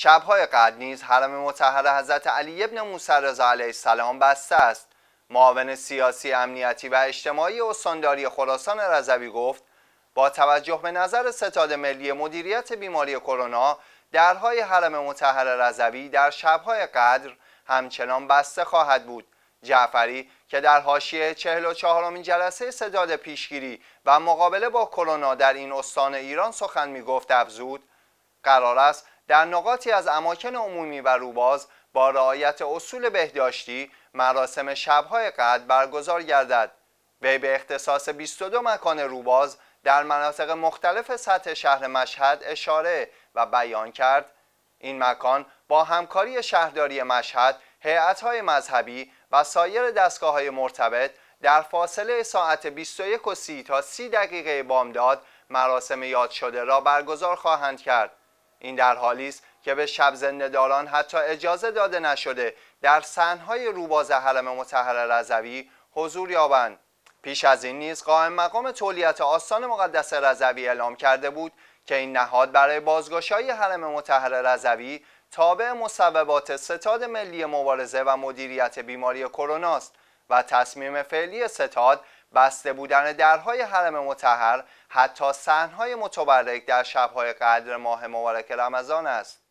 شبهای قدر نیز حرم مطهر حضرت علی ابن موسی رضا علیه السلام بسته است معاون سیاسی امنیتی و اجتماعی استانداری خراسان رضوی گفت با توجه به نظر ستاد ملی مدیریت بیماری کرونا درهای حرم مطهر رضوی در شبهای قدر همچنان بسته خواهد بود جعفری که در حاشیه 44 جلسه ستاد پیشگیری و مقابله با کرونا در این استان ایران سخن می گفت افزود قرار است در نقاطی از اماکن عمومی و روباز با رعایت اصول بهداشتی مراسم شبهای قدر برگزار گردد وی به اختصاص 22 مکان روباز در مناطق مختلف سطح شهر مشهد اشاره و بیان کرد این مکان با همکاری شهرداری مشهد هیئت‌های مذهبی و سایر دستگاه های مرتبط در فاصله ساعت 21 و 30 تا 30 دقیقه بامداد مراسم یاد شده را برگزار خواهند کرد این در حالی است که به شب زندهداران حتی اجازه داده نشده در سنهای روباز حرم متحر رضوی حضور یابند پیش از این نیز قائم مقام تولیت آستان مقدس رضوی اعلام کرده بود که این نهاد برای بازگشایی حرم متحر رضوی تابع مصوبات ستاد ملی مبارزه و مدیریت بیماری کرونا است و تصمیم فعلی ستاد بسته بودن درهای حرم متحر حتی سحنهای متبرک در شبهای قدر ماه مبارک رمضان است